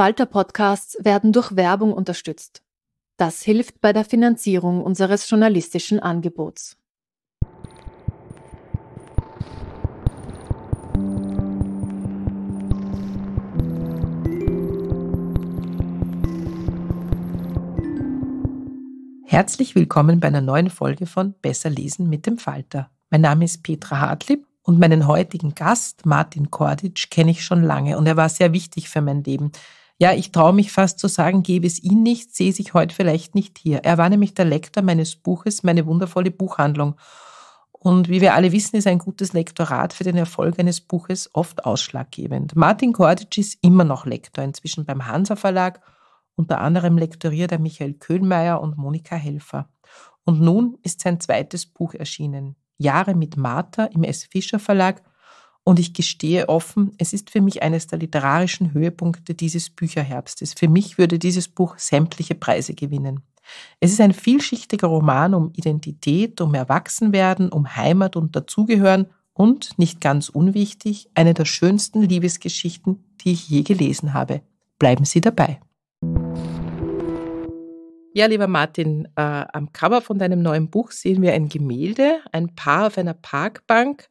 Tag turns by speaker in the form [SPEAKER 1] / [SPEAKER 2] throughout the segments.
[SPEAKER 1] Falter Podcasts werden durch Werbung unterstützt. Das hilft bei der Finanzierung unseres journalistischen Angebots.
[SPEAKER 2] Herzlich willkommen bei einer neuen Folge von Besser lesen mit dem Falter. Mein Name ist Petra Hartlieb und meinen heutigen Gast, Martin Korditsch, kenne ich schon lange und er war sehr wichtig für mein Leben. Ja, ich traue mich fast zu sagen, gäbe es ihn nicht, sehe sich heute vielleicht nicht hier. Er war nämlich der Lektor meines Buches, meine wundervolle Buchhandlung. Und wie wir alle wissen, ist ein gutes Lektorat für den Erfolg eines Buches oft ausschlaggebend. Martin Kordic ist immer noch Lektor, inzwischen beim Hansa Verlag. Unter anderem lektoriert er Michael Köhlmeier und Monika Helfer. Und nun ist sein zweites Buch erschienen. Jahre mit Martha im S. Fischer Verlag und ich gestehe offen, es ist für mich eines der literarischen Höhepunkte dieses Bücherherbstes. Für mich würde dieses Buch sämtliche Preise gewinnen. Es ist ein vielschichtiger Roman um Identität, um Erwachsenwerden, um Heimat und Dazugehören und, nicht ganz unwichtig, eine der schönsten Liebesgeschichten, die ich je gelesen habe. Bleiben Sie dabei. Ja, lieber Martin, äh, am Cover von deinem neuen Buch sehen wir ein Gemälde, ein Paar auf einer Parkbank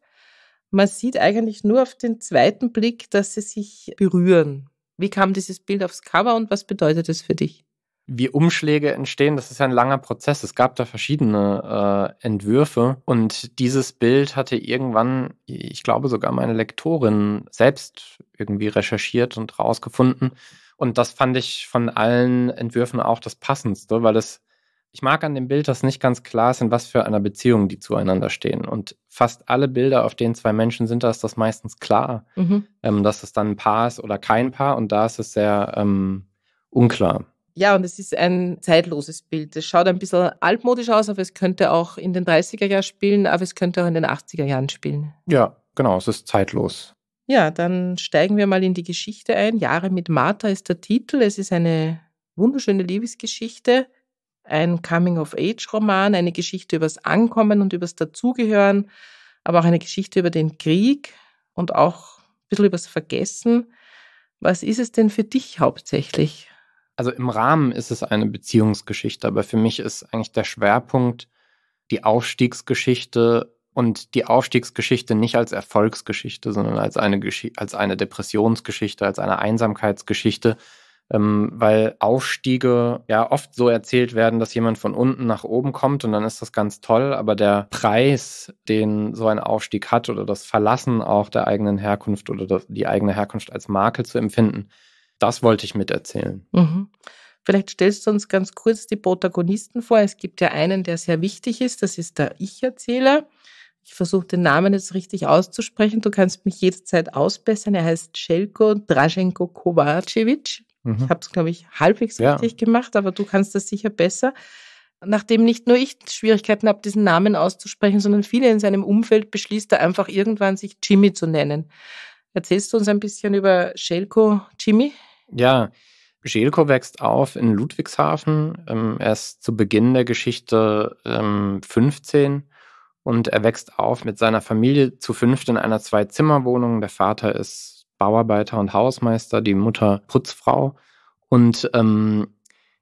[SPEAKER 2] man sieht eigentlich nur auf den zweiten Blick, dass sie sich berühren. Wie kam dieses
[SPEAKER 3] Bild aufs Cover und was bedeutet es für dich? Wie Umschläge entstehen, das ist ja ein langer Prozess. Es gab da verschiedene äh, Entwürfe und dieses Bild hatte irgendwann, ich glaube sogar meine Lektorin selbst irgendwie recherchiert und rausgefunden. Und das fand ich von allen Entwürfen auch das Passendste, weil es ich mag an dem Bild, dass nicht ganz klar ist, in was für einer Beziehung die zueinander stehen. Und fast alle Bilder, auf denen zwei Menschen sind, da ist das meistens klar, mhm. ähm, dass es dann ein Paar ist oder kein Paar. Und da ist es sehr ähm, unklar.
[SPEAKER 2] Ja, und es ist ein zeitloses Bild. Es schaut ein bisschen altmodisch aus, aber es könnte auch in den 30er Jahren spielen, aber es könnte auch in den 80er Jahren spielen.
[SPEAKER 3] Ja, genau, es ist zeitlos.
[SPEAKER 2] Ja, dann steigen wir mal in die Geschichte ein. Jahre mit Martha ist der Titel. Es ist eine wunderschöne Liebesgeschichte ein Coming-of-Age-Roman, eine Geschichte übers Ankommen und übers Dazugehören, aber auch eine Geschichte über den
[SPEAKER 3] Krieg und auch ein bisschen übers Vergessen. Was ist es denn für dich hauptsächlich? Also im Rahmen ist es eine Beziehungsgeschichte, aber für mich ist eigentlich der Schwerpunkt die Aufstiegsgeschichte und die Aufstiegsgeschichte nicht als Erfolgsgeschichte, sondern als eine, Gesch als eine Depressionsgeschichte, als eine Einsamkeitsgeschichte, ähm, weil Aufstiege ja oft so erzählt werden, dass jemand von unten nach oben kommt und dann ist das ganz toll, aber der Preis, den so ein Aufstieg hat oder das Verlassen auch der eigenen Herkunft oder das, die eigene Herkunft als Makel zu empfinden, das wollte ich miterzählen. Mhm.
[SPEAKER 2] Vielleicht stellst du uns ganz kurz die Protagonisten vor. Es gibt ja einen, der sehr wichtig ist, das ist der Ich-Erzähler. Ich versuche den Namen jetzt richtig auszusprechen. Du kannst mich jederzeit ausbessern. Er heißt Shelko Draschenko Kovacevic. Mhm. Ich habe es, glaube ich, halbwegs ja. richtig gemacht, aber du kannst das sicher besser. Nachdem nicht nur ich Schwierigkeiten habe, diesen Namen auszusprechen, sondern viele in seinem Umfeld beschließt er einfach irgendwann, sich Jimmy zu nennen. Erzählst du uns ein bisschen über Schelko Jimmy?
[SPEAKER 3] Ja, Schelko wächst auf in Ludwigshafen. Ähm, er ist zu Beginn der Geschichte 15 ähm, und er wächst auf mit seiner Familie zu fünft in einer Zwei-Zimmer-Wohnung. Der Vater ist Bauarbeiter und Hausmeister, die Mutter Putzfrau. Und ähm,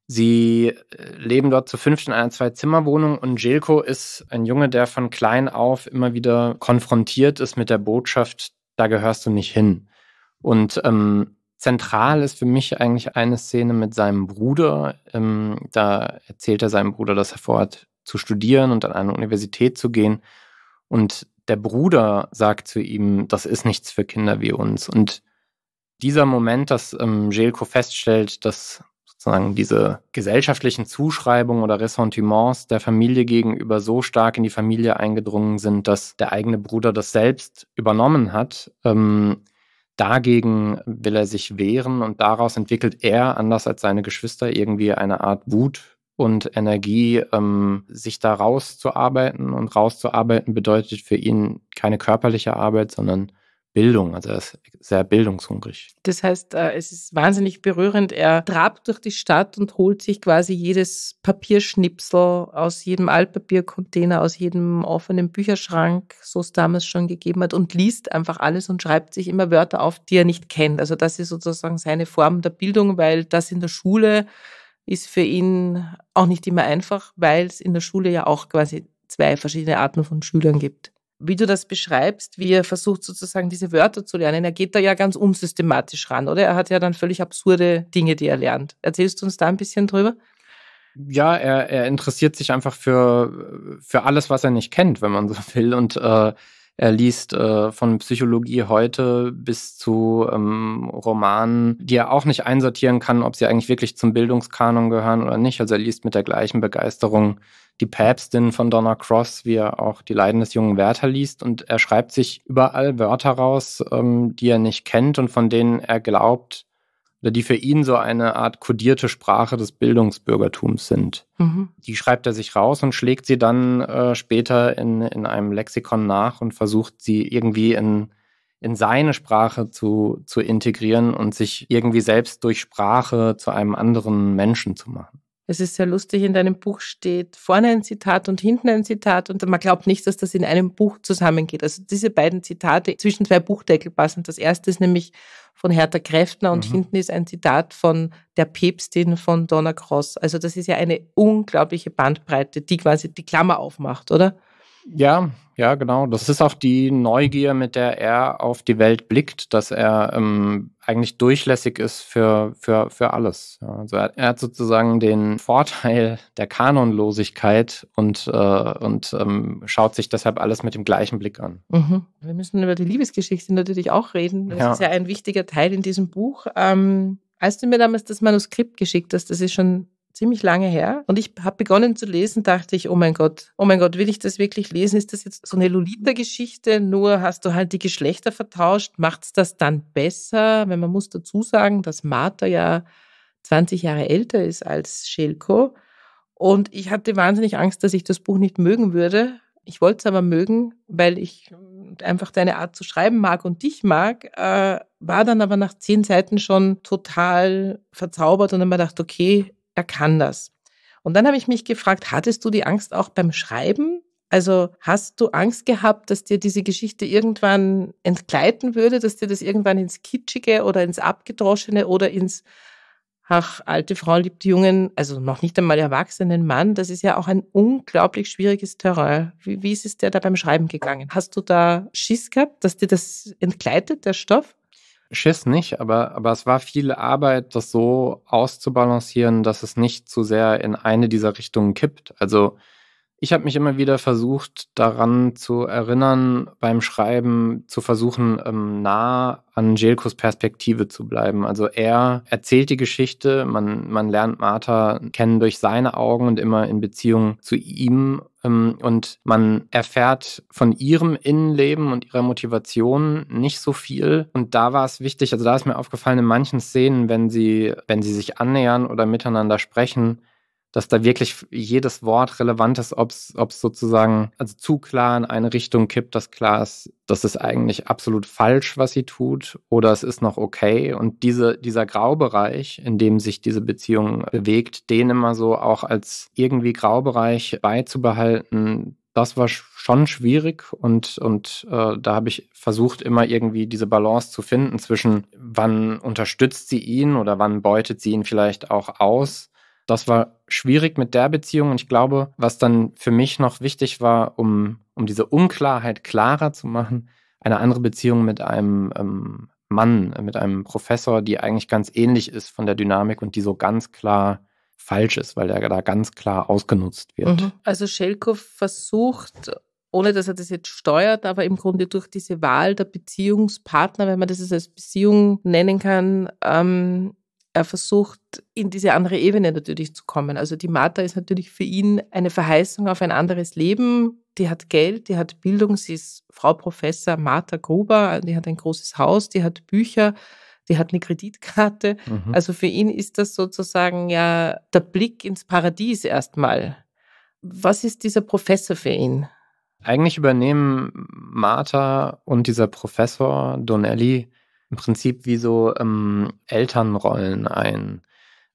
[SPEAKER 3] sie äh, leben dort zu fünft in einer Zwei-Zimmer-Wohnung und Jelko ist ein Junge, der von klein auf immer wieder konfrontiert ist mit der Botschaft, da gehörst du nicht hin. Und ähm, zentral ist für mich eigentlich eine Szene mit seinem Bruder. Ähm, da erzählt er seinem Bruder, dass er vorhat zu studieren und an eine Universität zu gehen. Und der Bruder sagt zu ihm, das ist nichts für Kinder wie uns. Und dieser Moment, dass ähm, Gelko feststellt, dass sozusagen diese gesellschaftlichen Zuschreibungen oder Ressentiments der Familie gegenüber so stark in die Familie eingedrungen sind, dass der eigene Bruder das selbst übernommen hat. Ähm, dagegen will er sich wehren und daraus entwickelt er, anders als seine Geschwister, irgendwie eine Art Wut und Energie, ähm, sich da rauszuarbeiten. Und rauszuarbeiten bedeutet für ihn keine körperliche Arbeit, sondern Bildung. Also er ist sehr bildungshungrig.
[SPEAKER 2] Das heißt, äh, es ist wahnsinnig berührend. Er trabt durch die Stadt und holt sich quasi jedes Papierschnipsel aus jedem Altpapiercontainer, aus jedem offenen Bücherschrank, so es damals schon gegeben hat, und liest einfach alles und schreibt sich immer Wörter auf, die er nicht kennt. Also das ist sozusagen seine Form der Bildung, weil das in der Schule ist für ihn auch nicht immer einfach, weil es in der Schule ja auch quasi zwei verschiedene Arten von Schülern gibt. Wie du das beschreibst, wie er versucht sozusagen diese Wörter zu lernen, er geht da ja ganz unsystematisch ran, oder? Er hat ja dann völlig absurde Dinge, die er lernt. Erzählst du uns da ein bisschen drüber?
[SPEAKER 3] Ja, er, er interessiert sich einfach für, für alles, was er nicht kennt, wenn man so will. Und äh, er liest äh, von Psychologie heute bis zu ähm, Romanen, die er auch nicht einsortieren kann, ob sie eigentlich wirklich zum Bildungskanon gehören oder nicht. Also er liest mit der gleichen Begeisterung die Päpstin von Donna Cross, wie er auch die Leiden des jungen Werther liest. Und er schreibt sich überall Wörter raus, ähm, die er nicht kennt und von denen er glaubt, oder die für ihn so eine Art kodierte Sprache des Bildungsbürgertums sind. Mhm. Die schreibt er sich raus und schlägt sie dann äh, später in, in einem Lexikon nach und versucht sie irgendwie in, in seine Sprache zu, zu integrieren und sich irgendwie selbst durch Sprache zu einem anderen Menschen zu machen.
[SPEAKER 2] Es ist sehr lustig, in deinem Buch steht vorne ein Zitat und hinten ein Zitat und man glaubt nicht, dass das in einem Buch zusammengeht. Also diese beiden Zitate zwischen zwei Buchdeckel passen. Das erste ist nämlich von Hertha Kräftner und mhm. hinten ist ein Zitat von der Päpstin von Donna Cross. Also das ist ja eine unglaubliche Bandbreite, die quasi die Klammer aufmacht,
[SPEAKER 3] oder? Ja, ja, genau. Das ist auch die Neugier, mit der er auf die Welt blickt, dass er ähm, eigentlich durchlässig ist für, für, für alles. Also er, er hat sozusagen den Vorteil der Kanonlosigkeit und, äh, und ähm, schaut sich deshalb alles mit dem gleichen Blick an.
[SPEAKER 2] Mhm. Wir müssen über die Liebesgeschichte natürlich auch reden. Das ja. ist ja ein wichtiger Teil in diesem Buch. Ähm, als du mir damals das Manuskript geschickt hast, das ist schon ziemlich lange her. Und ich habe begonnen zu lesen, dachte ich, oh mein Gott, oh mein Gott, will ich das wirklich lesen? Ist das jetzt so eine Lolita-Geschichte? Nur hast du halt die Geschlechter vertauscht? Macht es das dann besser? Wenn man muss dazu sagen, dass Martha ja 20 Jahre älter ist als Schelko. Und ich hatte wahnsinnig Angst, dass ich das Buch nicht mögen würde. Ich wollte es aber mögen, weil ich einfach deine Art zu schreiben mag und dich mag, äh, war dann aber nach zehn Seiten schon total verzaubert und habe mir gedacht, okay, er kann das. Und dann habe ich mich gefragt, hattest du die Angst auch beim Schreiben? Also hast du Angst gehabt, dass dir diese Geschichte irgendwann entgleiten würde, dass dir das irgendwann ins Kitschige oder ins Abgedroschene oder ins, ach, alte Frau liebt Jungen, also noch nicht einmal erwachsenen Mann, das ist ja auch ein unglaublich schwieriges Terrain. Wie, wie ist es dir da beim Schreiben gegangen? Hast du da Schiss gehabt, dass dir das entgleitet, der Stoff?
[SPEAKER 3] Schiss nicht, aber, aber es war viel Arbeit, das so auszubalancieren, dass es nicht zu sehr in eine dieser Richtungen kippt. Also ich habe mich immer wieder versucht, daran zu erinnern, beim Schreiben zu versuchen, ähm, nah an Jelkos Perspektive zu bleiben. Also er erzählt die Geschichte, man, man lernt Martha kennen durch seine Augen und immer in Beziehung zu ihm. Ähm, und man erfährt von ihrem Innenleben und ihrer Motivation nicht so viel. Und da war es wichtig, also da ist mir aufgefallen, in manchen Szenen, wenn sie, wenn sie sich annähern oder miteinander sprechen, dass da wirklich jedes Wort relevant ist, ob es sozusagen also zu klar in eine Richtung kippt, dass klar ist, das ist eigentlich absolut falsch, was sie tut, oder es ist noch okay. Und diese, dieser Graubereich, in dem sich diese Beziehung bewegt, den immer so auch als irgendwie Graubereich beizubehalten, das war schon schwierig und, und äh, da habe ich versucht, immer irgendwie diese Balance zu finden zwischen, wann unterstützt sie ihn oder wann beutet sie ihn vielleicht auch aus das war schwierig mit der Beziehung. Und ich glaube, was dann für mich noch wichtig war, um, um diese Unklarheit klarer zu machen, eine andere Beziehung mit einem ähm, Mann, mit einem Professor, die eigentlich ganz ähnlich ist von der Dynamik und die so ganz klar falsch ist, weil der da ganz klar ausgenutzt wird. Mhm.
[SPEAKER 2] Also Schelkow versucht, ohne dass er das jetzt steuert, aber im Grunde durch diese Wahl der Beziehungspartner, wenn man das als Beziehung nennen kann, ähm, er äh, versucht, in diese andere Ebene natürlich zu kommen. Also die Martha ist natürlich für ihn eine Verheißung auf ein anderes Leben. Die hat Geld, die hat Bildung, sie ist Frau Professor Martha Gruber, die hat ein großes Haus, die hat Bücher, die hat eine Kreditkarte. Mhm. Also für ihn ist das sozusagen ja der Blick ins Paradies erstmal. Was ist dieser Professor für ihn?
[SPEAKER 3] Eigentlich übernehmen Martha und dieser Professor Donnelly im Prinzip wie so ähm, Elternrollen ein.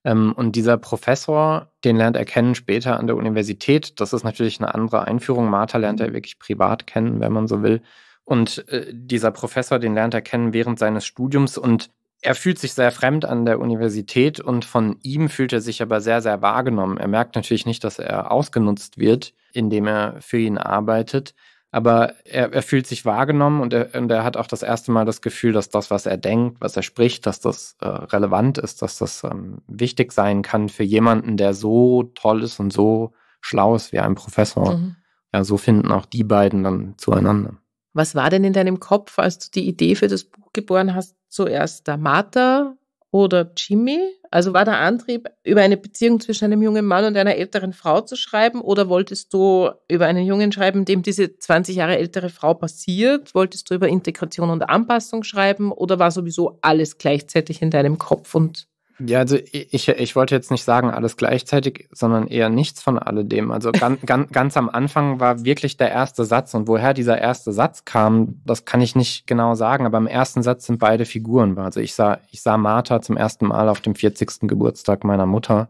[SPEAKER 3] Ähm, und dieser Professor, den lernt er kennen später an der Universität. Das ist natürlich eine andere Einführung. Martha lernt mhm. er wirklich privat kennen, wenn man so will. Und äh, dieser Professor, den lernt er kennen während seines Studiums und er fühlt sich sehr fremd an der Universität und von ihm fühlt er sich aber sehr, sehr wahrgenommen. Er merkt natürlich nicht, dass er ausgenutzt wird, indem er für ihn arbeitet aber er, er fühlt sich wahrgenommen und er, und er hat auch das erste Mal das Gefühl, dass das, was er denkt, was er spricht, dass das äh, relevant ist, dass das ähm, wichtig sein kann für jemanden, der so toll ist und so schlau ist wie ein Professor. Mhm. Ja, so finden auch die beiden dann zueinander.
[SPEAKER 2] Was war denn in deinem Kopf, als du die Idee für das Buch geboren hast? Zuerst der Martha oder Jimmy? Also war der Antrieb, über eine Beziehung zwischen einem jungen Mann und einer älteren Frau zu schreiben oder wolltest du über einen Jungen schreiben, dem diese 20 Jahre ältere Frau passiert? Wolltest du über Integration und Anpassung schreiben oder war sowieso alles gleichzeitig in deinem Kopf
[SPEAKER 3] und ja, also ich, ich wollte jetzt nicht sagen alles gleichzeitig, sondern eher nichts von alledem. Also ganz, ganz, ganz am Anfang war wirklich der erste Satz und woher dieser erste Satz kam, das kann ich nicht genau sagen, aber im ersten Satz sind beide Figuren. Also ich sah, ich sah Martha zum ersten Mal auf dem 40. Geburtstag meiner Mutter.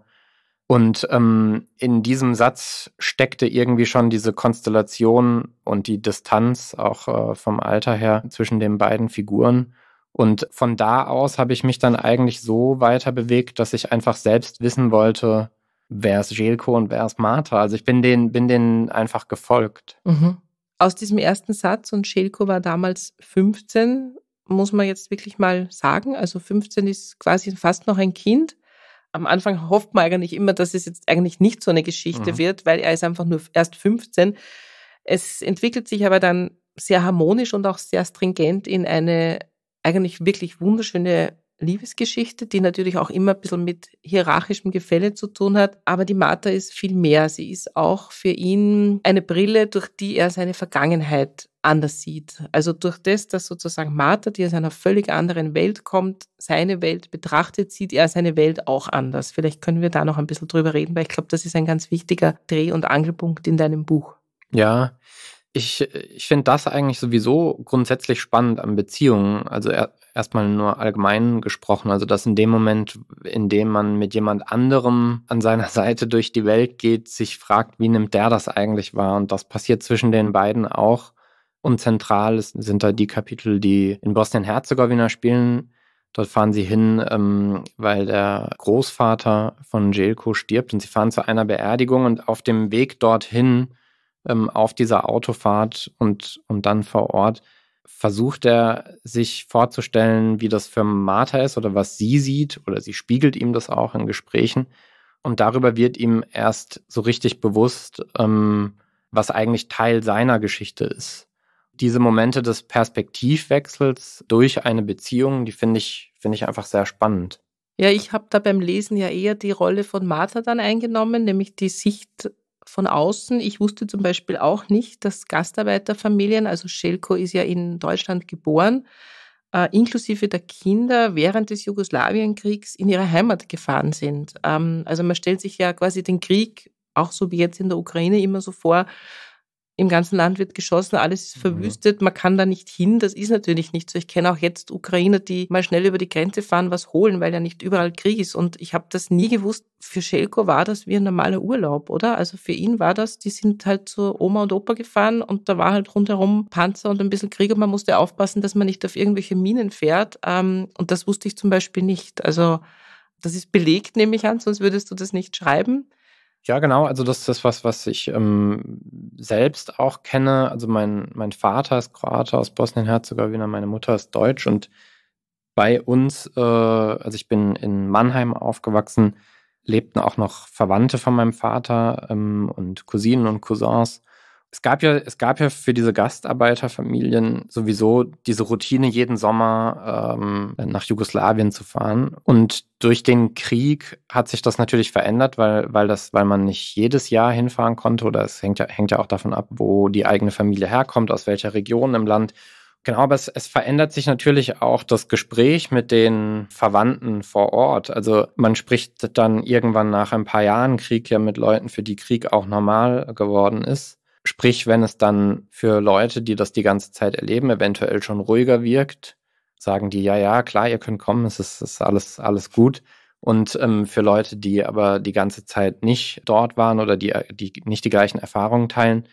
[SPEAKER 3] Und ähm, in diesem Satz steckte irgendwie schon diese Konstellation und die Distanz auch äh, vom Alter her zwischen den beiden Figuren. Und von da aus habe ich mich dann eigentlich so weiter bewegt, dass ich einfach selbst wissen wollte, wer ist Jelko und wer ist Martha. Also ich bin denen, bin denen einfach gefolgt. Mhm.
[SPEAKER 2] Aus diesem ersten Satz, und Jelko war damals 15, muss man jetzt wirklich mal sagen. Also 15 ist quasi fast noch ein Kind. Am Anfang hofft man eigentlich immer, dass es jetzt eigentlich nicht so eine Geschichte mhm. wird, weil er ist einfach nur erst 15. Es entwickelt sich aber dann sehr harmonisch und auch sehr stringent in eine eigentlich wirklich wunderschöne Liebesgeschichte, die natürlich auch immer ein bisschen mit hierarchischem Gefälle zu tun hat. Aber die Martha ist viel mehr. Sie ist auch für ihn eine Brille, durch die er seine Vergangenheit anders sieht. Also durch das, dass sozusagen Martha, die aus einer völlig anderen Welt kommt, seine Welt betrachtet, sieht er seine Welt auch anders. Vielleicht können wir da noch ein bisschen drüber reden, weil ich glaube, das ist ein ganz wichtiger Dreh- und Angelpunkt in deinem Buch.
[SPEAKER 3] Ja, ich, ich finde das eigentlich sowieso grundsätzlich spannend an Beziehungen. Also er, erstmal nur allgemein gesprochen. Also dass in dem Moment, in dem man mit jemand anderem an seiner Seite durch die Welt geht, sich fragt, wie nimmt der das eigentlich wahr? Und das passiert zwischen den beiden auch. Und zentral sind da die Kapitel, die in Bosnien-Herzegowina spielen. Dort fahren sie hin, ähm, weil der Großvater von Jelko stirbt und sie fahren zu einer Beerdigung und auf dem Weg dorthin ähm, auf dieser Autofahrt und, und dann vor Ort, versucht er sich vorzustellen, wie das für Martha ist oder was sie sieht oder sie spiegelt ihm das auch in Gesprächen. Und darüber wird ihm erst so richtig bewusst, ähm, was eigentlich Teil seiner Geschichte ist. Diese Momente des Perspektivwechsels durch eine Beziehung, die finde ich, finde ich einfach sehr spannend.
[SPEAKER 2] Ja, ich habe da beim Lesen ja eher die Rolle von Martha dann eingenommen, nämlich die Sicht von außen. Ich wusste zum Beispiel auch nicht, dass Gastarbeiterfamilien, also Schelko ist ja in Deutschland geboren, äh, inklusive der Kinder während des Jugoslawienkriegs in ihre Heimat gefahren sind. Ähm, also man stellt sich ja quasi den Krieg, auch so wie jetzt in der Ukraine, immer so vor, im ganzen Land wird geschossen, alles ist mhm. verwüstet, man kann da nicht hin, das ist natürlich nicht so. Ich kenne auch jetzt Ukrainer, die mal schnell über die Grenze fahren, was holen, weil ja nicht überall Krieg ist. Und ich habe das nie gewusst. Für Schelko war das wie ein normaler Urlaub, oder? Also für ihn war das, die sind halt zur Oma und Opa gefahren und da war halt rundherum Panzer und ein bisschen Krieg und man musste aufpassen, dass man nicht auf irgendwelche Minen fährt. Ähm, und das wusste ich zum Beispiel nicht. Also das ist belegt, nehme ich an, sonst würdest du das nicht schreiben.
[SPEAKER 3] Ja, genau. Also das ist das, was, was ich ähm, selbst auch kenne. Also mein, mein Vater ist Kroate aus Bosnien-Herzegowina, meine Mutter ist Deutsch und bei uns, äh, also ich bin in Mannheim aufgewachsen, lebten auch noch Verwandte von meinem Vater ähm, und Cousinen und Cousins es gab ja, es gab ja für diese Gastarbeiterfamilien sowieso diese Routine, jeden Sommer ähm, nach Jugoslawien zu fahren. Und durch den Krieg hat sich das natürlich verändert, weil, weil das, weil man nicht jedes Jahr hinfahren konnte oder es hängt ja, hängt ja auch davon ab, wo die eigene Familie herkommt, aus welcher Region im Land. Genau, aber es, es verändert sich natürlich auch das Gespräch mit den Verwandten vor Ort. Also man spricht dann irgendwann nach ein paar Jahren Krieg ja mit Leuten, für die Krieg auch normal geworden ist. Sprich, wenn es dann für Leute, die das die ganze Zeit erleben, eventuell schon ruhiger wirkt, sagen die, ja, ja, klar, ihr könnt kommen, es ist, ist alles, alles gut. Und ähm, für Leute, die aber die ganze Zeit nicht dort waren oder die, die nicht die gleichen Erfahrungen teilen,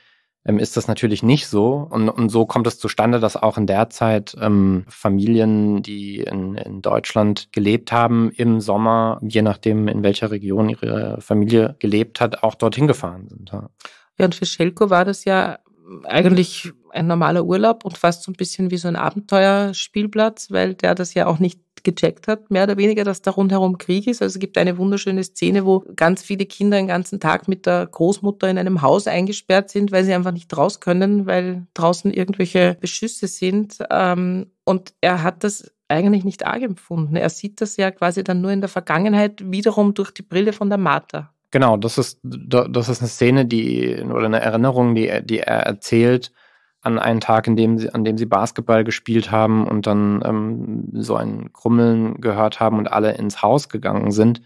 [SPEAKER 3] ähm, ist das natürlich nicht so. Und, und so kommt es zustande, dass auch in der Zeit ähm, Familien, die in, in Deutschland gelebt haben, im Sommer, je nachdem, in welcher Region ihre Familie gelebt hat, auch dorthin gefahren sind. Ja. Ja, und
[SPEAKER 2] für Schelko war das ja eigentlich ein normaler Urlaub und fast so ein bisschen wie so ein Abenteuerspielplatz, weil der das ja auch nicht gecheckt hat, mehr oder weniger, dass da rundherum Krieg ist. Also es gibt eine wunderschöne Szene, wo ganz viele Kinder den ganzen Tag mit der Großmutter in einem Haus eingesperrt sind, weil sie einfach nicht raus können, weil draußen irgendwelche Beschüsse sind. Ähm, und er hat das eigentlich nicht arg empfunden. Er sieht das ja quasi dann nur in der Vergangenheit, wiederum durch die Brille von der Martha.
[SPEAKER 3] Genau, das ist, das ist eine Szene, die, oder eine Erinnerung, die, die er erzählt an einen Tag, in dem sie, an dem sie Basketball gespielt haben und dann ähm, so ein Krummeln gehört haben und alle ins Haus gegangen sind.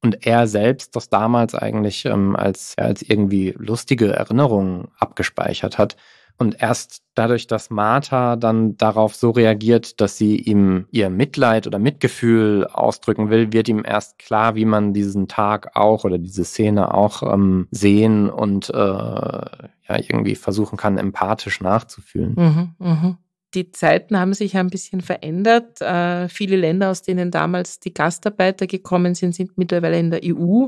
[SPEAKER 3] Und er selbst das damals eigentlich ähm, als, als irgendwie lustige Erinnerung abgespeichert hat. Und erst dadurch, dass Martha dann darauf so reagiert, dass sie ihm ihr Mitleid oder Mitgefühl ausdrücken will, wird ihm erst klar, wie man diesen Tag auch oder diese Szene auch ähm, sehen und äh, ja, irgendwie versuchen kann, empathisch nachzufühlen.
[SPEAKER 1] Mhm, mh.
[SPEAKER 2] Die Zeiten haben sich ein bisschen verändert. Äh, viele Länder, aus denen damals die Gastarbeiter gekommen sind, sind mittlerweile in der EU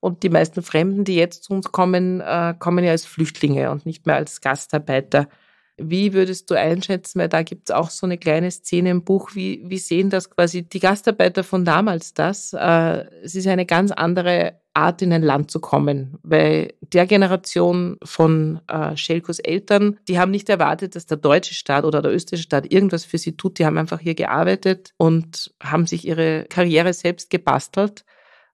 [SPEAKER 2] und die meisten Fremden, die jetzt zu uns kommen, äh, kommen ja als Flüchtlinge und nicht mehr als Gastarbeiter. Wie würdest du einschätzen, weil da gibt es auch so eine kleine Szene im Buch, wie, wie sehen das quasi die Gastarbeiter von damals das? Äh, es ist eine ganz andere Art, in ein Land zu kommen, weil der Generation von äh, Schelkos Eltern, die haben nicht erwartet, dass der deutsche Staat oder der österreichische Staat irgendwas für sie tut. Die haben einfach hier gearbeitet und haben sich ihre Karriere selbst gebastelt.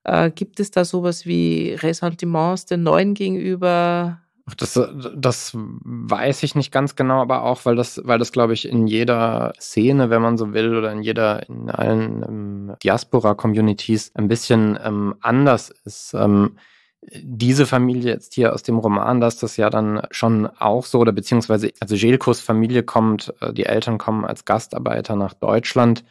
[SPEAKER 3] Äh, gibt es da sowas wie Ressentiments den Neuen gegenüber? Das, äh, das weiß ich nicht ganz genau, aber auch, weil das, weil das, glaube ich, in jeder Szene, wenn man so will, oder in jeder, in allen ähm, Diaspora-Communities ein bisschen ähm, anders ist. Ähm, diese Familie jetzt hier aus dem Roman, dass das ja dann schon auch so, oder beziehungsweise, also Jelkos Familie kommt, äh, die Eltern kommen als Gastarbeiter nach Deutschland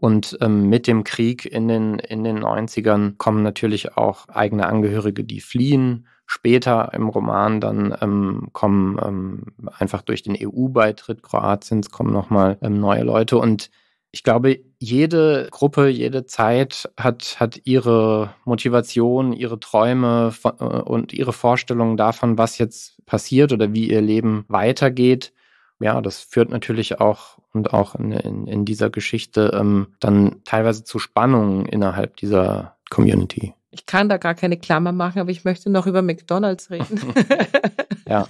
[SPEAKER 3] und ähm, mit dem Krieg in den, in den 90ern kommen natürlich auch eigene Angehörige, die fliehen. Später im Roman dann ähm, kommen ähm, einfach durch den EU-Beitritt Kroatiens kommen nochmal ähm, neue Leute. Und ich glaube, jede Gruppe, jede Zeit hat, hat ihre Motivation, ihre Träume äh, und ihre Vorstellungen davon, was jetzt passiert oder wie ihr Leben weitergeht ja, das führt natürlich auch und auch in, in, in dieser Geschichte ähm, dann teilweise zu Spannungen innerhalb dieser Community.
[SPEAKER 2] Ich kann da gar keine Klammer machen, aber ich möchte noch über McDonalds reden.
[SPEAKER 3] ja.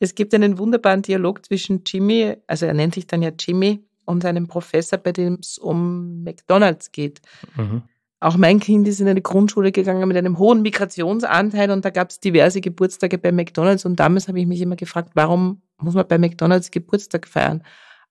[SPEAKER 2] Es gibt einen wunderbaren Dialog zwischen Jimmy, also er nennt sich dann ja Jimmy, und einem Professor, bei dem es um McDonalds geht. Mhm. Auch mein Kind ist in eine Grundschule gegangen mit einem hohen Migrationsanteil und da gab es diverse Geburtstage bei McDonalds und damals habe ich mich immer gefragt, warum muss man bei McDonalds Geburtstag feiern.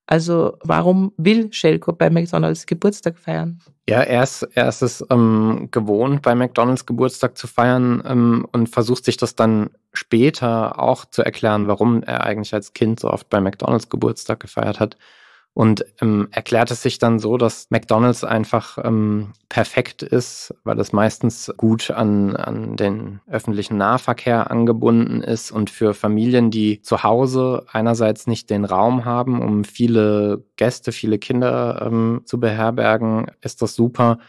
[SPEAKER 2] Also warum will Schelko bei McDonald's Geburtstag feiern?
[SPEAKER 3] Ja, er ist, er ist es ähm, gewohnt, bei McDonald's Geburtstag zu feiern ähm, und versucht sich das dann später auch zu erklären, warum er eigentlich als Kind so oft bei McDonald's Geburtstag gefeiert hat. Und ähm, erklärt es sich dann so, dass McDonald's einfach ähm, perfekt ist, weil es meistens gut an, an den öffentlichen Nahverkehr angebunden ist und für Familien, die zu Hause einerseits nicht den Raum haben, um viele Gäste, viele Kinder ähm, zu beherbergen, ist das super.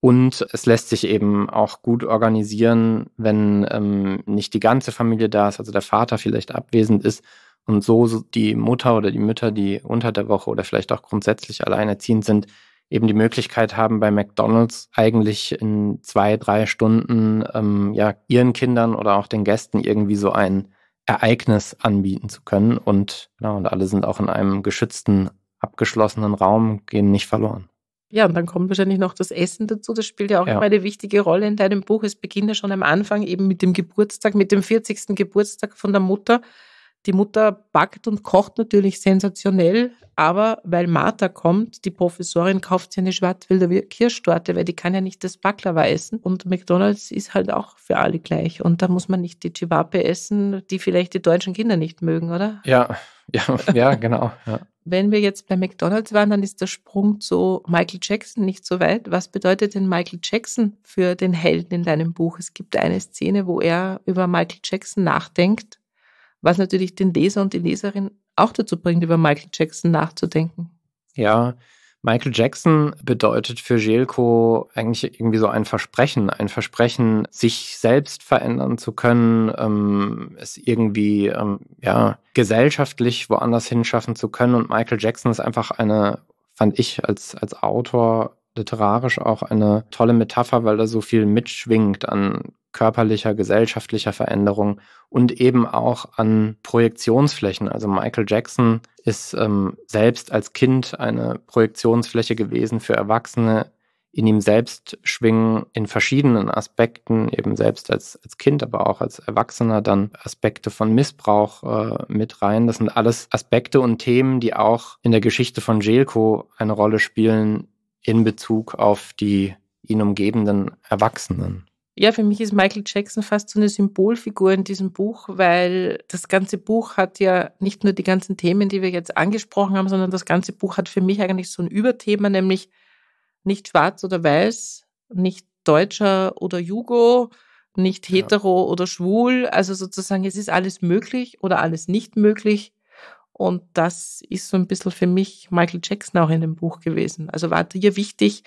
[SPEAKER 3] Und es lässt sich eben auch gut organisieren, wenn ähm, nicht die ganze Familie da ist, also der Vater vielleicht abwesend ist und so, die Mutter oder die Mütter, die unter der Woche oder vielleicht auch grundsätzlich alleinerziehend sind, eben die Möglichkeit haben, bei McDonalds eigentlich in zwei, drei Stunden ähm, ja, ihren Kindern oder auch den Gästen irgendwie so ein Ereignis anbieten zu können. Und, genau, und alle sind auch in einem geschützten, abgeschlossenen Raum, gehen nicht verloren.
[SPEAKER 2] Ja, und dann kommt wahrscheinlich noch das Essen dazu. Das spielt ja auch ja. immer eine wichtige Rolle in deinem Buch. Es beginnt ja schon am Anfang eben mit dem Geburtstag, mit dem 40. Geburtstag von der Mutter die Mutter backt und kocht natürlich sensationell, aber weil Martha kommt, die Professorin, kauft sie eine Schwarzwälder Kirschtorte, weil die kann ja nicht das Baklava essen. Und McDonalds ist halt auch für alle gleich. Und da muss man nicht die Chivape essen, die vielleicht die deutschen Kinder nicht mögen, oder?
[SPEAKER 3] Ja, ja, ja genau. Ja.
[SPEAKER 2] Wenn wir jetzt bei McDonalds waren, dann ist der Sprung zu Michael Jackson nicht so weit. Was bedeutet denn Michael Jackson für den Helden in deinem Buch? Es gibt eine Szene, wo er über Michael Jackson nachdenkt was natürlich den Leser und die Leserin auch dazu bringt, über Michael Jackson nachzudenken.
[SPEAKER 3] Ja, Michael Jackson bedeutet für Jelko eigentlich irgendwie so ein Versprechen, ein Versprechen, sich selbst verändern zu können, ähm, es irgendwie ähm, ja, gesellschaftlich woanders hinschaffen zu können. Und Michael Jackson ist einfach eine, fand ich als, als Autor literarisch auch eine tolle Metapher, weil da so viel mitschwingt an körperlicher, gesellschaftlicher Veränderung und eben auch an Projektionsflächen. Also Michael Jackson ist ähm, selbst als Kind eine Projektionsfläche gewesen für Erwachsene, in ihm selbst schwingen in verschiedenen Aspekten, eben selbst als, als Kind, aber auch als Erwachsener, dann Aspekte von Missbrauch äh, mit rein. Das sind alles Aspekte und Themen, die auch in der Geschichte von Jelko eine Rolle spielen in Bezug auf die ihn umgebenden Erwachsenen.
[SPEAKER 2] Ja, für mich ist Michael Jackson fast so eine Symbolfigur in diesem Buch, weil das ganze Buch hat ja nicht nur die ganzen Themen, die wir jetzt angesprochen haben, sondern das ganze Buch hat für mich eigentlich so ein Überthema, nämlich nicht schwarz oder weiß, nicht Deutscher oder Jugo, nicht hetero ja. oder schwul. Also sozusagen, es ist alles möglich oder alles nicht möglich. Und das ist so ein bisschen für mich Michael Jackson auch in dem Buch gewesen. Also war dir wichtig,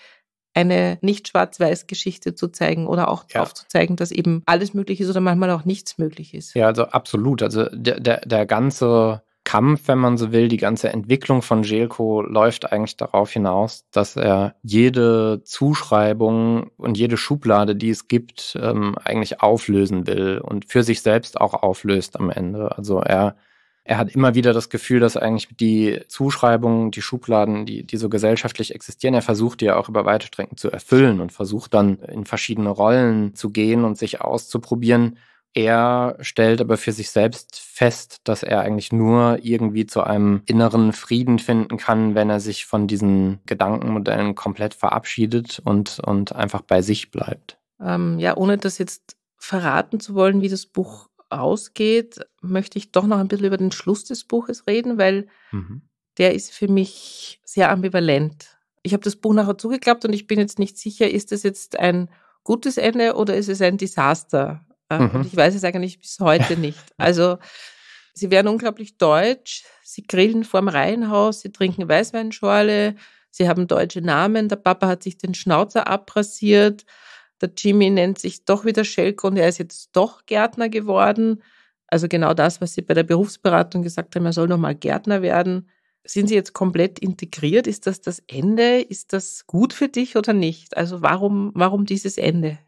[SPEAKER 2] eine nicht schwarz-weiß Geschichte zu zeigen oder auch ja. aufzuzeigen, dass eben alles möglich ist oder manchmal auch
[SPEAKER 3] nichts möglich ist. Ja, also absolut. Also der, der, der ganze Kampf, wenn man so will, die ganze Entwicklung von Jelko läuft eigentlich darauf hinaus, dass er jede Zuschreibung und jede Schublade, die es gibt, ähm, eigentlich auflösen will und für sich selbst auch auflöst am Ende. Also er er hat immer wieder das Gefühl, dass eigentlich die Zuschreibungen, die Schubladen, die, die so gesellschaftlich existieren, er versucht die ja auch über weite Strecken zu erfüllen und versucht dann in verschiedene Rollen zu gehen und sich auszuprobieren. Er stellt aber für sich selbst fest, dass er eigentlich nur irgendwie zu einem inneren Frieden finden kann, wenn er sich von diesen Gedankenmodellen komplett verabschiedet und, und einfach bei sich bleibt.
[SPEAKER 2] Ähm, ja, ohne das jetzt verraten zu wollen, wie das Buch ausgeht, möchte ich doch noch ein bisschen über den Schluss des Buches reden, weil mhm. der ist für mich sehr ambivalent. Ich habe das Buch nachher zugeklappt und ich bin jetzt nicht sicher, ist es jetzt ein gutes Ende oder ist es ein Desaster? Äh, mhm. Und ich weiß es eigentlich bis heute nicht. Also sie werden unglaublich deutsch, sie grillen vorm Reihenhaus, sie trinken Weißweinschorle, sie haben deutsche Namen, der Papa hat sich den Schnauzer abrasiert. Der Jimmy nennt sich doch wieder Schelke und er ist jetzt doch Gärtner geworden. Also genau das, was Sie bei der Berufsberatung gesagt haben, er soll nochmal Gärtner werden. Sind Sie jetzt komplett integriert? Ist das das Ende? Ist das gut für dich oder nicht? Also warum, warum dieses Ende?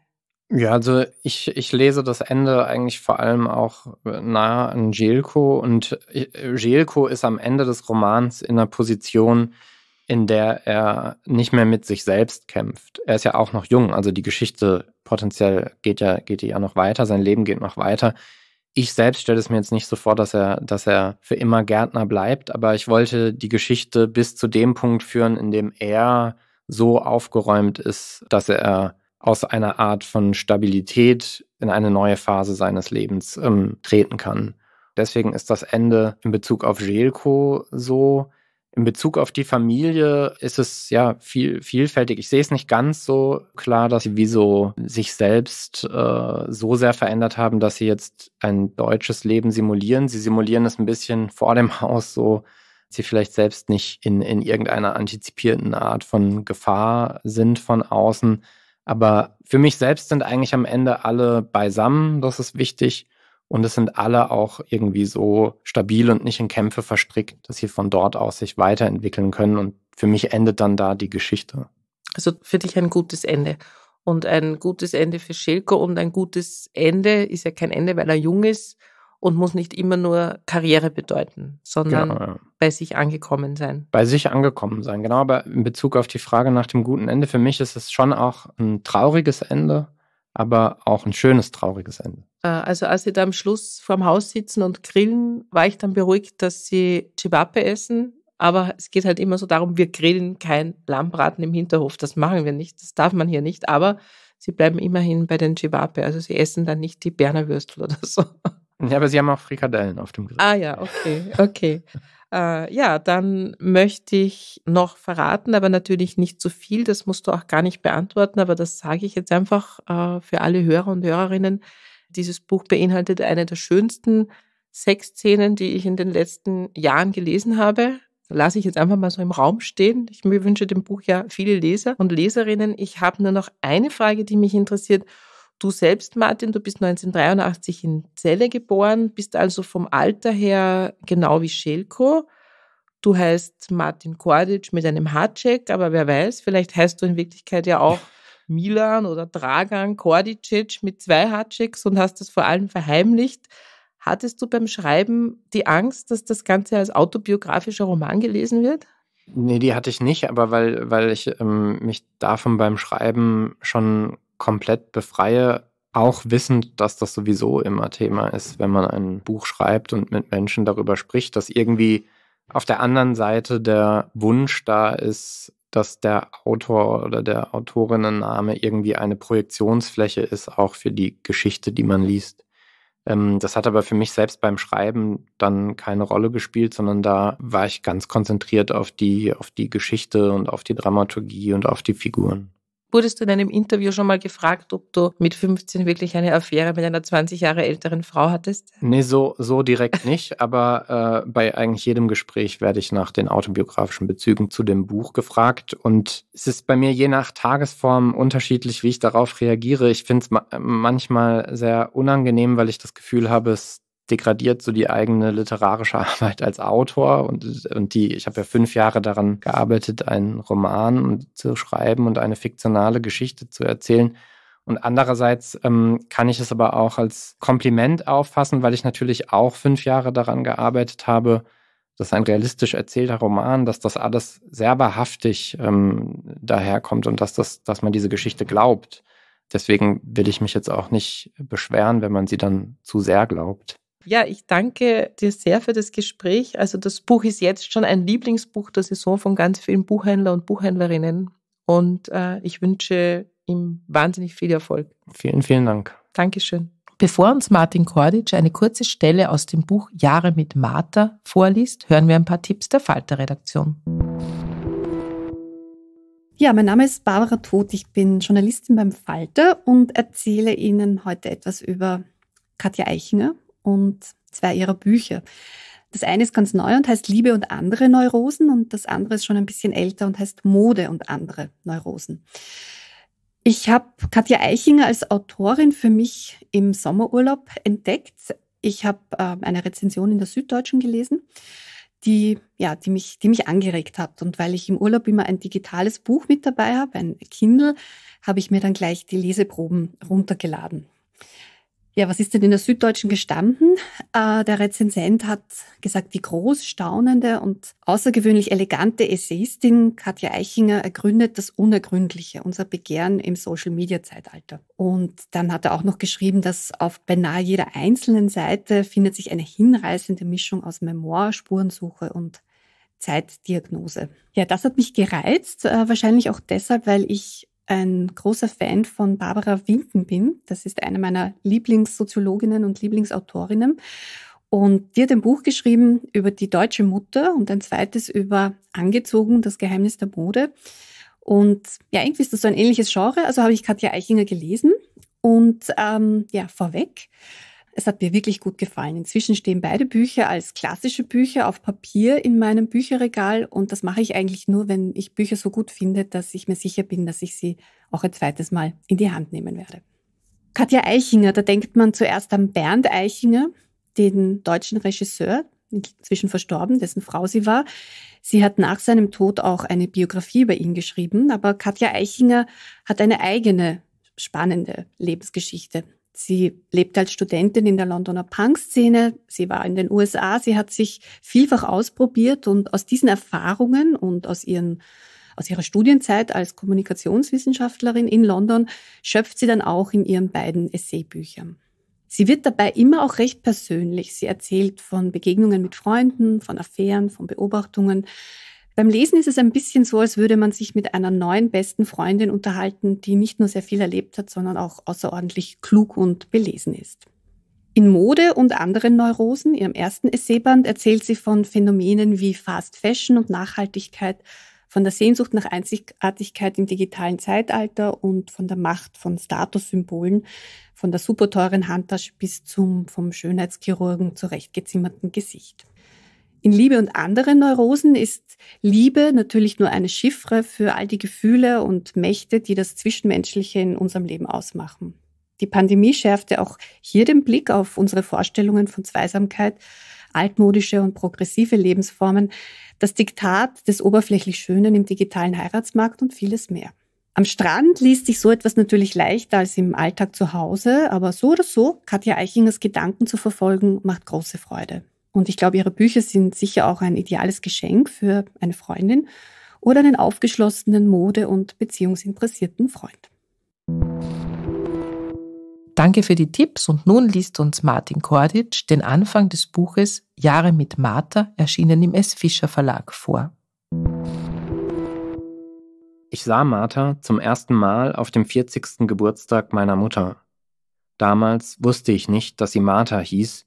[SPEAKER 3] Ja, also ich, ich lese das Ende eigentlich vor allem auch äh, nah an Jelko und äh, Jelko ist am Ende des Romans in einer Position, in der er nicht mehr mit sich selbst kämpft. Er ist ja auch noch jung, also die Geschichte potenziell geht ja, geht ja noch weiter, sein Leben geht noch weiter. Ich selbst stelle es mir jetzt nicht so vor, dass er, dass er für immer Gärtner bleibt, aber ich wollte die Geschichte bis zu dem Punkt führen, in dem er so aufgeräumt ist, dass er aus einer Art von Stabilität in eine neue Phase seines Lebens ähm, treten kann. Deswegen ist das Ende in Bezug auf Jelko so in Bezug auf die Familie ist es ja viel, vielfältig. Ich sehe es nicht ganz so klar, dass sie wie so sich selbst äh, so sehr verändert haben, dass sie jetzt ein deutsches Leben simulieren. Sie simulieren es ein bisschen vor dem Haus so, dass sie vielleicht selbst nicht in, in irgendeiner antizipierten Art von Gefahr sind von außen. Aber für mich selbst sind eigentlich am Ende alle beisammen. Das ist wichtig. Und es sind alle auch irgendwie so stabil und nicht in Kämpfe verstrickt, dass sie von dort aus sich weiterentwickeln können. Und für mich endet dann da die Geschichte.
[SPEAKER 2] Also für dich ein gutes Ende. Und ein gutes Ende für Schilko und ein gutes Ende ist ja kein Ende, weil er jung ist und muss nicht immer nur Karriere bedeuten, sondern genau, ja. bei sich angekommen sein.
[SPEAKER 3] Bei sich angekommen sein, genau. Aber in Bezug auf die Frage nach dem guten Ende, für mich ist es schon auch ein trauriges Ende, aber auch ein schönes trauriges Ende.
[SPEAKER 2] Äh, also als sie da am Schluss vorm Haus sitzen und grillen, war ich dann beruhigt, dass sie Chivape essen. Aber es geht halt immer so darum, wir grillen kein Lammbraten im Hinterhof. Das machen wir nicht. Das darf man hier nicht. Aber sie bleiben immerhin bei den Chivape. Also sie essen dann nicht die Bernerwürstel oder so.
[SPEAKER 3] Ja, aber sie haben auch Frikadellen auf dem Grill.
[SPEAKER 2] Ah ja, okay, okay. äh, ja, dann möchte ich noch verraten, aber natürlich nicht zu viel. Das musst du auch gar nicht beantworten. Aber das sage ich jetzt einfach äh, für alle Hörer und Hörerinnen dieses Buch beinhaltet eine der schönsten Sexszenen, die ich in den letzten Jahren gelesen habe. Lasse ich jetzt einfach mal so im Raum stehen. Ich wünsche dem Buch ja viele Leser und Leserinnen. Ich habe nur noch eine Frage, die mich interessiert. Du selbst, Martin, du bist 1983 in Celle geboren, bist also vom Alter her genau wie Schelko. Du heißt Martin Kordic mit einem Hardcheck, aber wer weiß, vielleicht heißt du in Wirklichkeit ja auch Milan oder Dragan Kordicic mit zwei Hatschicks und hast das vor allem verheimlicht. Hattest du beim Schreiben
[SPEAKER 3] die Angst, dass das Ganze als autobiografischer Roman gelesen wird? Nee, die hatte ich nicht, aber weil, weil ich ähm, mich davon beim Schreiben schon komplett befreie, auch wissend, dass das sowieso immer Thema ist, wenn man ein Buch schreibt und mit Menschen darüber spricht, dass irgendwie auf der anderen Seite der Wunsch da ist, dass der Autor oder der Autorinnenname irgendwie eine Projektionsfläche ist, auch für die Geschichte, die man liest. Ähm, das hat aber für mich selbst beim Schreiben dann keine Rolle gespielt, sondern da war ich ganz konzentriert auf die, auf die Geschichte und auf die Dramaturgie und auf die Figuren.
[SPEAKER 2] Wurdest du in einem Interview schon mal gefragt, ob du mit 15 wirklich eine Affäre mit einer 20 Jahre älteren Frau hattest?
[SPEAKER 3] Nee, so, so direkt nicht. Aber äh, bei eigentlich jedem Gespräch werde ich nach den autobiografischen Bezügen zu dem Buch gefragt. Und es ist bei mir je nach Tagesform unterschiedlich, wie ich darauf reagiere. Ich finde es ma manchmal sehr unangenehm, weil ich das Gefühl habe, es degradiert so die eigene literarische Arbeit als Autor und, und die, ich habe ja fünf Jahre daran gearbeitet, einen Roman zu schreiben und eine fiktionale Geschichte zu erzählen. Und andererseits ähm, kann ich es aber auch als Kompliment auffassen, weil ich natürlich auch fünf Jahre daran gearbeitet habe, dass ein realistisch erzählter Roman, dass das alles sehr wahrhaftig ähm, daherkommt und dass, das, dass man diese Geschichte glaubt. Deswegen will ich mich jetzt auch nicht beschweren, wenn man sie dann zu sehr glaubt.
[SPEAKER 2] Ja, ich danke dir sehr für das Gespräch. Also das Buch ist jetzt schon ein Lieblingsbuch der Saison von ganz vielen Buchhändler und Buchhändlerinnen. Und äh, ich wünsche ihm wahnsinnig viel Erfolg.
[SPEAKER 3] Vielen, vielen Dank.
[SPEAKER 2] Dankeschön. Bevor uns Martin Korditsch eine kurze Stelle aus dem Buch Jahre mit Martha vorliest, hören wir ein paar Tipps der Falter-Redaktion.
[SPEAKER 1] Ja, mein Name ist Barbara Todt, ich bin Journalistin beim Falter und erzähle Ihnen heute etwas über Katja Eichinger, und zwei ihrer Bücher. Das eine ist ganz neu und heißt Liebe und andere Neurosen und das andere ist schon ein bisschen älter und heißt Mode und andere Neurosen. Ich habe Katja Eichinger als Autorin für mich im Sommerurlaub entdeckt. Ich habe äh, eine Rezension in der Süddeutschen gelesen, die, ja, die, mich, die mich angeregt hat. Und weil ich im Urlaub immer ein digitales Buch mit dabei habe, ein Kindle, habe ich mir dann gleich die Leseproben runtergeladen. Ja, was ist denn in der Süddeutschen gestanden? Äh, der Rezensent hat gesagt, die groß staunende und außergewöhnlich elegante Essayistin Katja Eichinger ergründet das Unergründliche, unser Begehren im Social-Media-Zeitalter. Und dann hat er auch noch geschrieben, dass auf beinahe jeder einzelnen Seite findet sich eine hinreißende Mischung aus Memoir, Spurensuche und Zeitdiagnose. Ja, das hat mich gereizt, äh, wahrscheinlich auch deshalb, weil ich ein großer Fan von Barbara Winken bin. Das ist eine meiner Lieblingssoziologinnen und Lieblingsautorinnen. Und die hat ein Buch geschrieben über die deutsche Mutter und ein zweites über Angezogen, das Geheimnis der Mode. Und ja, irgendwie ist das so ein ähnliches Genre. Also habe ich Katja Eichinger gelesen. Und ähm, ja, vorweg, es hat mir wirklich gut gefallen. Inzwischen stehen beide Bücher als klassische Bücher auf Papier in meinem Bücherregal und das mache ich eigentlich nur, wenn ich Bücher so gut finde, dass ich mir sicher bin, dass ich sie auch ein zweites Mal in die Hand nehmen werde. Katja Eichinger, da denkt man zuerst an Bernd Eichinger, den deutschen Regisseur, inzwischen verstorben, dessen Frau sie war. Sie hat nach seinem Tod auch eine Biografie über ihn geschrieben, aber Katja Eichinger hat eine eigene spannende Lebensgeschichte. Sie lebt als Studentin in der Londoner Punk-Szene. Sie war in den USA. Sie hat sich vielfach ausprobiert und aus diesen Erfahrungen und aus ihren aus ihrer Studienzeit als Kommunikationswissenschaftlerin in London schöpft sie dann auch in ihren beiden Essaybüchern. Sie wird dabei immer auch recht persönlich. Sie erzählt von Begegnungen mit Freunden, von Affären, von Beobachtungen. Beim Lesen ist es ein bisschen so, als würde man sich mit einer neuen besten Freundin unterhalten, die nicht nur sehr viel erlebt hat, sondern auch außerordentlich klug und belesen ist. In Mode und anderen Neurosen, ihrem ersten Essayband, erzählt sie von Phänomenen wie Fast Fashion und Nachhaltigkeit, von der Sehnsucht nach Einzigartigkeit im digitalen Zeitalter und von der Macht von Statussymbolen, von der superteuren Handtasche bis zum vom Schönheitschirurgen zurechtgezimmerten Gesicht. In Liebe und anderen Neurosen ist Liebe natürlich nur eine Chiffre für all die Gefühle und Mächte, die das Zwischenmenschliche in unserem Leben ausmachen. Die Pandemie schärfte auch hier den Blick auf unsere Vorstellungen von Zweisamkeit, altmodische und progressive Lebensformen, das Diktat des oberflächlich Schönen im digitalen Heiratsmarkt und vieles mehr. Am Strand liest sich so etwas natürlich leichter als im Alltag zu Hause, aber so oder so Katja Eichingers Gedanken zu verfolgen, macht große Freude. Und ich glaube, ihre Bücher sind sicher auch ein ideales Geschenk für eine Freundin oder einen aufgeschlossenen Mode- und beziehungsinteressierten Freund.
[SPEAKER 2] Danke für die Tipps und nun liest uns Martin Korditsch den Anfang des Buches Jahre mit Martha, erschienen im S. Fischer Verlag, vor.
[SPEAKER 3] Ich sah Martha zum ersten Mal auf dem 40. Geburtstag meiner Mutter. Damals wusste ich nicht, dass sie Martha hieß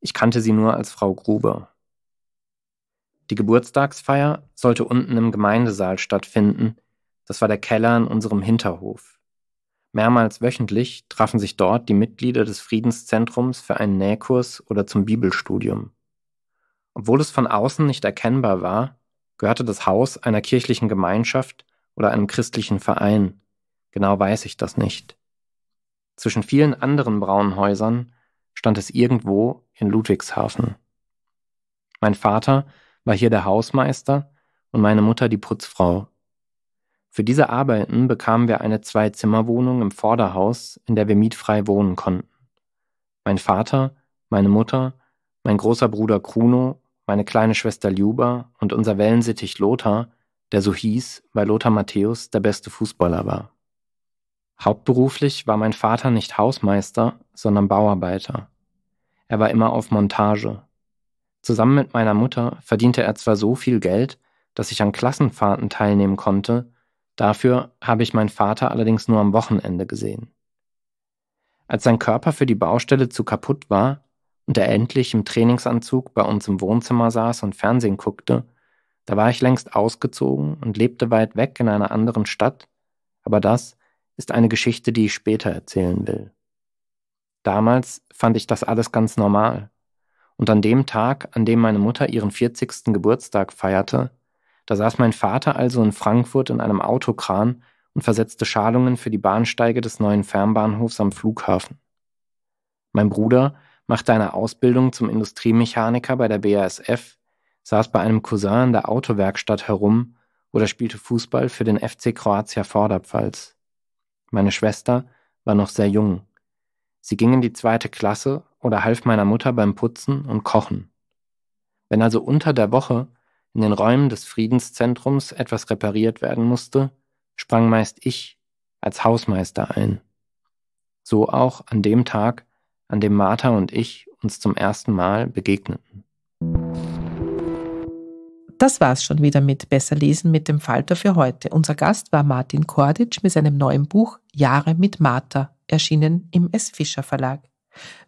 [SPEAKER 3] ich kannte sie nur als Frau Gruber. Die Geburtstagsfeier sollte unten im Gemeindesaal stattfinden. Das war der Keller in unserem Hinterhof. Mehrmals wöchentlich trafen sich dort die Mitglieder des Friedenszentrums für einen Nähkurs oder zum Bibelstudium. Obwohl es von außen nicht erkennbar war, gehörte das Haus einer kirchlichen Gemeinschaft oder einem christlichen Verein. Genau weiß ich das nicht. Zwischen vielen anderen braunen Häusern stand es irgendwo in Ludwigshafen. Mein Vater war hier der Hausmeister und meine Mutter die Putzfrau. Für diese Arbeiten bekamen wir eine Zwei-Zimmer-Wohnung im Vorderhaus, in der wir mietfrei wohnen konnten. Mein Vater, meine Mutter, mein großer Bruder Kruno, meine kleine Schwester Ljuba und unser Wellensittich Lothar, der so hieß, weil Lothar Matthäus der beste Fußballer war. Hauptberuflich war mein Vater nicht Hausmeister, sondern Bauarbeiter. Er war immer auf Montage. Zusammen mit meiner Mutter verdiente er zwar so viel Geld, dass ich an Klassenfahrten teilnehmen konnte, dafür habe ich meinen Vater allerdings nur am Wochenende gesehen. Als sein Körper für die Baustelle zu kaputt war und er endlich im Trainingsanzug bei uns im Wohnzimmer saß und Fernsehen guckte, da war ich längst ausgezogen und lebte weit weg in einer anderen Stadt, aber das ist eine Geschichte, die ich später erzählen will. Damals fand ich das alles ganz normal. Und an dem Tag, an dem meine Mutter ihren 40. Geburtstag feierte, da saß mein Vater also in Frankfurt in einem Autokran und versetzte Schalungen für die Bahnsteige des neuen Fernbahnhofs am Flughafen. Mein Bruder machte eine Ausbildung zum Industriemechaniker bei der BASF, saß bei einem Cousin in der Autowerkstatt herum oder spielte Fußball für den FC Kroatia Vorderpfalz. Meine Schwester war noch sehr jung. Sie ging in die zweite Klasse oder half meiner Mutter beim Putzen und Kochen. Wenn also unter der Woche in den Räumen des Friedenszentrums etwas repariert werden musste, sprang meist ich als Hausmeister ein. So auch an dem Tag, an dem Martha und ich uns zum ersten Mal begegneten.
[SPEAKER 2] Das war's schon wieder mit Besser lesen mit dem Falter für heute. Unser Gast war Martin Korditsch mit seinem neuen Buch Jahre mit Martha, erschienen im S. Fischer Verlag.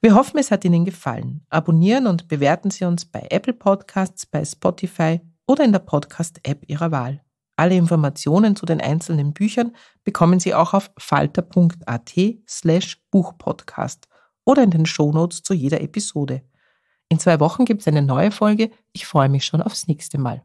[SPEAKER 2] Wir hoffen, es hat Ihnen gefallen. Abonnieren und bewerten Sie uns bei Apple Podcasts, bei Spotify oder in der Podcast-App Ihrer Wahl. Alle Informationen zu den einzelnen Büchern bekommen Sie auch auf falter.at slash Buchpodcast oder in den Shownotes zu jeder Episode. In zwei Wochen gibt es eine neue Folge. Ich freue mich schon aufs nächste Mal.